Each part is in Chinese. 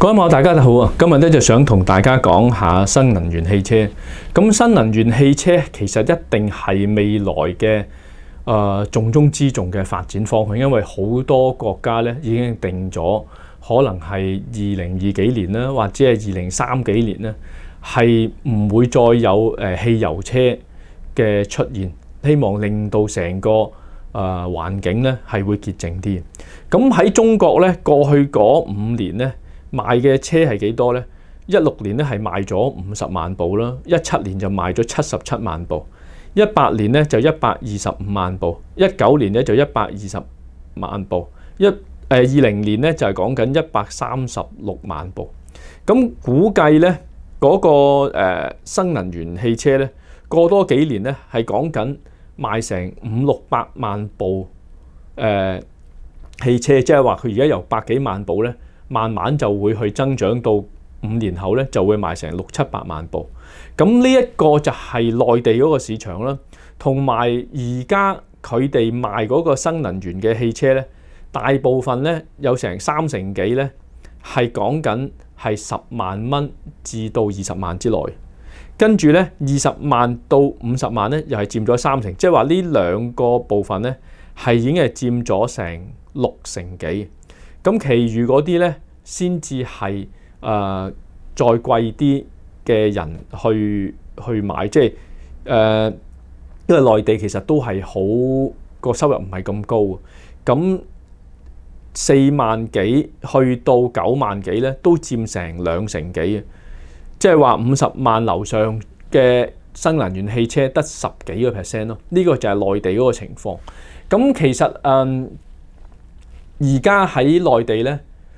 各位友大家好啊！今日咧就想同大家讲下新能源汽车。咁新能源汽车其实一定系未来嘅诶重中之重嘅发展方向，因为好多国家咧已经定咗，可能系二零二几年啦，或者系二零三几年咧，系唔会再有诶汽油车嘅出现。希望令到成个诶环境咧系会洁净啲。咁喺中国咧，过去嗰五年咧。賣嘅車係幾多呢？一六年咧係賣咗五十萬部啦，一七年就賣咗七十七萬部，一八年咧就一百二十五萬部，一九年咧就一百二十萬部，一诶二零年咧就係講緊一百三十六萬部。咁估計咧嗰個新能源汽車咧過多幾年咧係講緊賣成五六百萬部誒汽車，即係話佢而家由百幾萬部咧。慢慢就會去增長到五年後咧，就會賣成六七百萬部。咁呢一個就係內地嗰個市場啦，同埋而家佢哋賣嗰個新能源嘅汽車咧，大部分咧有成三成幾咧，係講緊係十萬蚊至到二十萬之內。跟住咧，二十萬到五十萬咧，又係佔咗三成，即係話呢兩個部分咧，係已經係佔咗成六成幾。咁其餘嗰啲咧。先至係誒再貴啲嘅人去去買，即係誒因為內地其實都係好個收入唔係咁高，咁四萬幾去到九萬幾咧，都佔成兩成幾啊！即係話五十萬樓上嘅新能源汽車得十幾個 percent 咯。呢個就係內地嗰個情況。咁其實誒而家喺內地咧。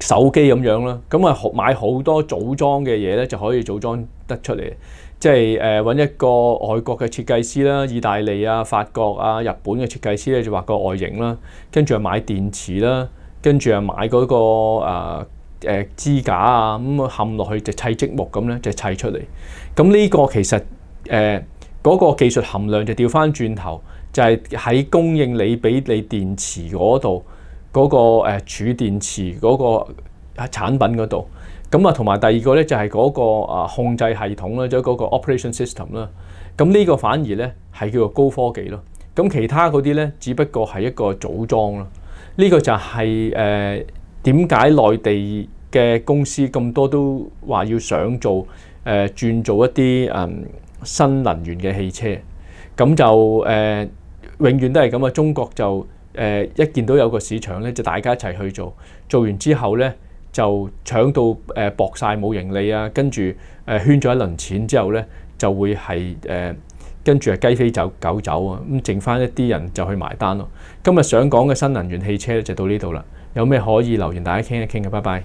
手機咁樣啦，咁啊買好多組裝嘅嘢咧，就可以組裝得出嚟。即係揾一個外國嘅設計師啦，意大利啊、法國啊、日本嘅設計師咧，就畫個外形啦，跟住又買電池啦，跟住又買嗰個誒支架啊，咁啊冚落去就砌積木咁咧，就砌出嚟。咁呢個其實誒嗰個技術含量就調翻轉頭，就係喺供應你俾你電池嗰度。嗰個誒儲電池嗰個產品嗰度，咁啊同埋第二個咧就係嗰個啊控制系統啦，即係嗰個 operation system 啦。咁呢個反而咧係叫做高科技咯。咁其他嗰啲咧，只不過係一個組裝咯。呢個就係誒點解內地嘅公司咁多都話要想做誒轉做一啲誒新能源嘅汽車，咁就誒永遠都係咁啊！中國就誒一見到有個市場咧，就大家一齊去做，做完之後咧就搶到誒搏曬冇盈利啊，跟住誒圈咗一輪錢之後咧就會係誒跟住係雞飛走狗走啊，咁剩翻一啲人就去埋單咯。今日想講嘅新能源汽車就到呢度啦，有咩可以留言大家傾一傾嘅，拜拜。